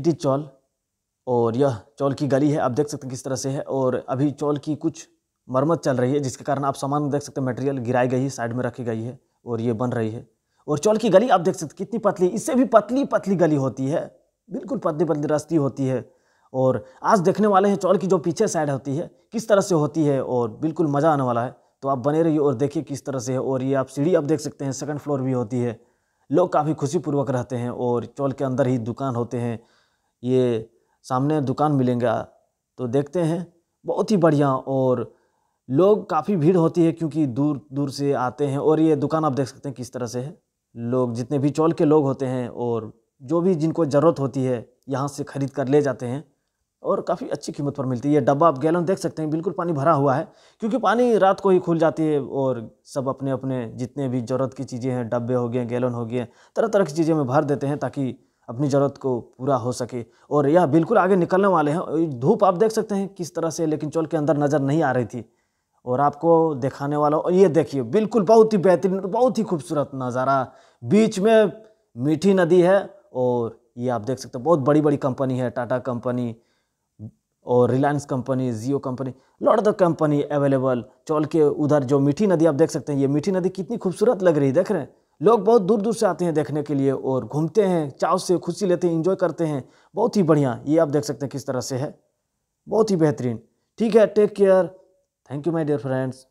इटी चौल और यह चौल की गली है आप देख सकते हैं किस तरह से है और अभी चौल की कुछ मरम्मत चल रही है जिसके कारण आप सामान देख सकते हैं मटेरियल गिराई गई है साइड में रखी गई है और ये बन रही है और चौल की गली आप देख सकते कितनी पतली इससे भी पतली पतली गली होती है बिल्कुल पतली पतली रास्ती होती है और आज देखने वाले हैं चौल की जो पीछे साइड होती है किस तरह से होती है और बिल्कुल मज़ा आने वाला है तो आप बने रहिए और देखिए किस तरह से है और ये आप सीढ़ी आप देख सकते हैं सेकंड फ्लोर भी होती है लोग काफ़ी खुशीपूर्वक रहते हैं और चौल के अंदर ही दुकान होते हैं ये सामने दुकान मिलेंगे तो देखते हैं बहुत ही बढ़िया और लोग काफ़ी भीड़ होती है क्योंकि दूर दूर से आते हैं और ये दुकान आप देख सकते हैं किस तरह से है लोग जितने भी चौल के लोग होते हैं और जो भी जिनको ज़रूरत होती है यहाँ से ख़रीद कर ले जाते हैं और काफ़ी अच्छी कीमत पर मिलती है ये डब्बा आप गैलन देख सकते हैं बिल्कुल पानी भरा हुआ है क्योंकि पानी रात को ही खुल जाती है और सब अपने अपने जितने भी ज़रूरत की चीज़ें हैं डब्बे हो गए गैलन हो गए तरह तरह की चीज़ें में भर देते हैं ताकि अपनी ज़रूरत को पूरा हो सके और यह बिल्कुल आगे निकलने वाले हैं धूप आप देख सकते हैं किस तरह से लेकिन चौल के अंदर नज़र नहीं आ रही थी और आपको दिखाने वाला और ये देखिए बिल्कुल बहुत ही बेहतरीन बहुत ही खूबसूरत नज़ारा बीच में मीठी नदी है और ये आप देख सकते हैं बहुत बड़ी बड़ी कंपनी है टाटा कंपनी और रिलायंस कंपनी जियो कंपनी लॉट द कंपनी अवेलेबल चौल के उधर जो मीठी नदी आप देख सकते हैं ये मीठी नदी कितनी खूबसूरत लग रही है देख रहे हैं लोग बहुत दूर दूर से आते हैं देखने के लिए और घूमते हैं चाव से खुशी लेते हैं इंजॉय करते हैं बहुत ही बढ़िया ये आप देख सकते हैं किस तरह से है बहुत ही बेहतरीन ठीक है take care thank you my dear friends